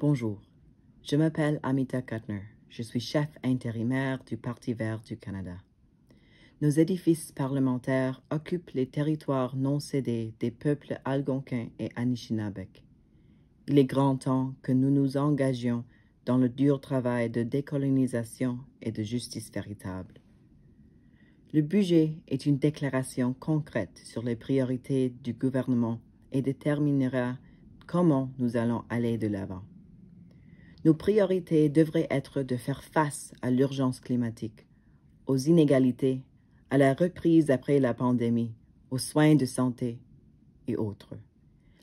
Bonjour, je m'appelle Amita Kuttner. Je suis chef intérimaire du Parti vert du Canada. Nos édifices parlementaires occupent les territoires non cédés des peuples algonquins et anishinabek. Il est grand temps que nous nous engagions dans le dur travail de décolonisation et de justice véritable. Le budget est une déclaration concrète sur les priorités du gouvernement et déterminera comment nous allons aller de l'avant. Nos priorités devraient être de faire face à l'urgence climatique, aux inégalités, à la reprise après la pandémie, aux soins de santé et autres.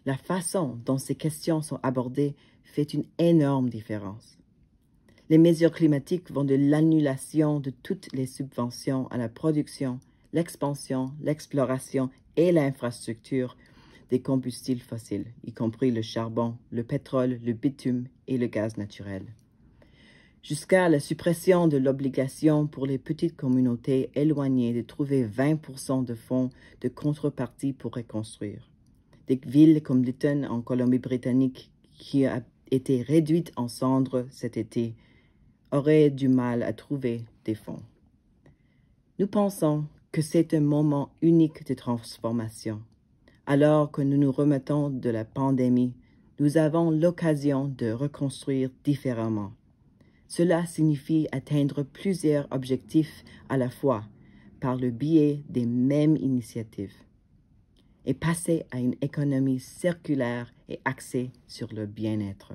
La façon dont ces questions sont abordées fait une énorme différence. Les mesures climatiques vont de l'annulation de toutes les subventions à la production, l'expansion, l'exploration et l'infrastructure des combustibles fossiles, y compris le charbon, le pétrole, le bitume et le gaz naturel. Jusqu'à la suppression de l'obligation pour les petites communautés éloignées de trouver 20 de fonds de contrepartie pour reconstruire. Des villes comme Lytton en Colombie-Britannique, qui a été réduite en cendres cet été, auraient du mal à trouver des fonds. Nous pensons que c'est un moment unique de transformation alors que nous nous remettons de la pandémie, nous avons l'occasion de reconstruire différemment. Cela signifie atteindre plusieurs objectifs à la fois par le biais des mêmes initiatives et passer à une économie circulaire et axée sur le bien-être.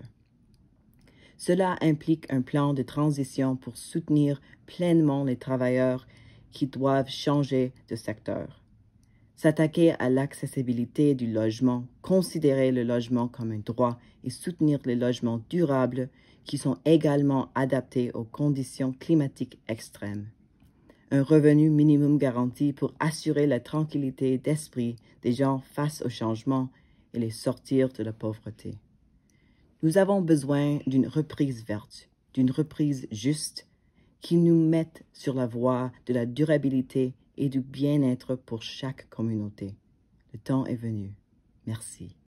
Cela implique un plan de transition pour soutenir pleinement les travailleurs qui doivent changer de secteur. S'attaquer à l'accessibilité du logement, considérer le logement comme un droit et soutenir les logements durables qui sont également adaptés aux conditions climatiques extrêmes. Un revenu minimum garanti pour assurer la tranquillité d'esprit des gens face au changement et les sortir de la pauvreté. Nous avons besoin d'une reprise verte, d'une reprise juste, qui nous mette sur la voie de la durabilité et du bien-être pour chaque communauté. Le temps est venu. Merci.